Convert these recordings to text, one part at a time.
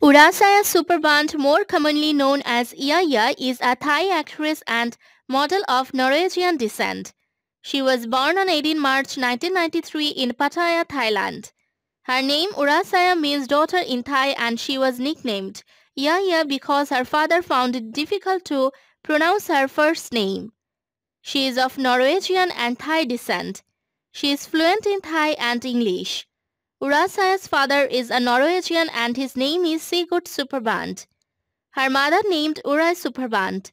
Urasaya Superband, more commonly known as Yaya, is a Thai actress and model of Norwegian descent. She was born on 18 March 1993 in Pattaya, Thailand. Her name Urasaya means daughter in Thai and she was nicknamed Yaya because her father found it difficult to pronounce her first name. She is of Norwegian and Thai descent. She is fluent in Thai and English. Urasaya's father is a Norwegian and his name is Sigurd Superband. Her mother named Urai Superband.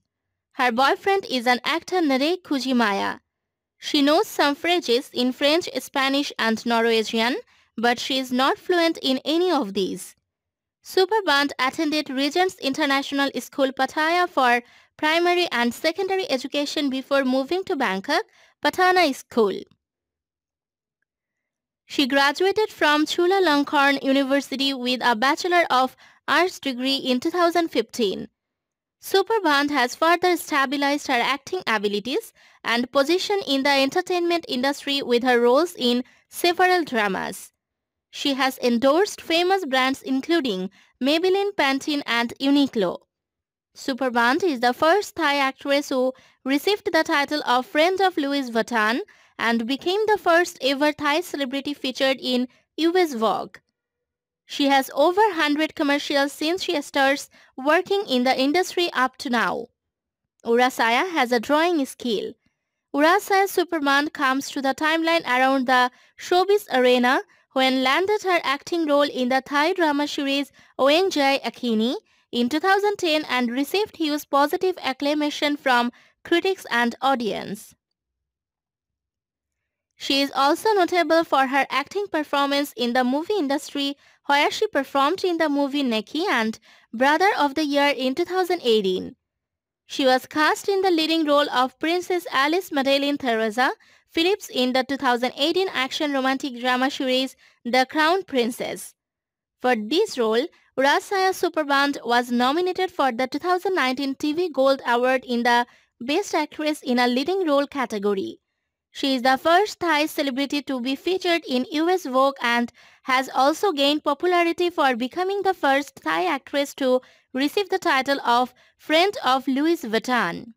Her boyfriend is an actor Nare Kujimaya. She knows some phrases in French, Spanish and Norwegian, but she is not fluent in any of these. Superband attended Regents International School Pattaya for primary and secondary education before moving to Bangkok, Patana School. She graduated from Chula Longhorn University with a Bachelor of Arts degree in 2015. Superband has further stabilized her acting abilities and position in the entertainment industry with her roles in several dramas. She has endorsed famous brands including Maybelline, Pantene and Uniqlo. Superbant is the first Thai actress who received the title of Friend of Louis Vuitton and became the first ever Thai celebrity featured in US Vogue. She has over 100 commercials since she starts working in the industry up to now. Urasaya has a drawing skill. Urasaya Superman comes to the timeline around the showbiz arena when landed her acting role in the Thai drama series Oenjai Akini in 2010 and received huge positive acclamation from critics and audience. She is also notable for her acting performance in the movie industry where she performed in the movie Neki and Brother of the Year in 2018. She was cast in the leading role of Princess Alice Madeleine Theresa Phillips in the 2018 action romantic drama series The Crown Princess. For this role, Rasaya Superband was nominated for the 2019 TV Gold Award in the Best Actress in a Leading Role category. She is the first Thai celebrity to be featured in US Vogue and has also gained popularity for becoming the first Thai actress to receive the title of Friend of Louis Vuitton.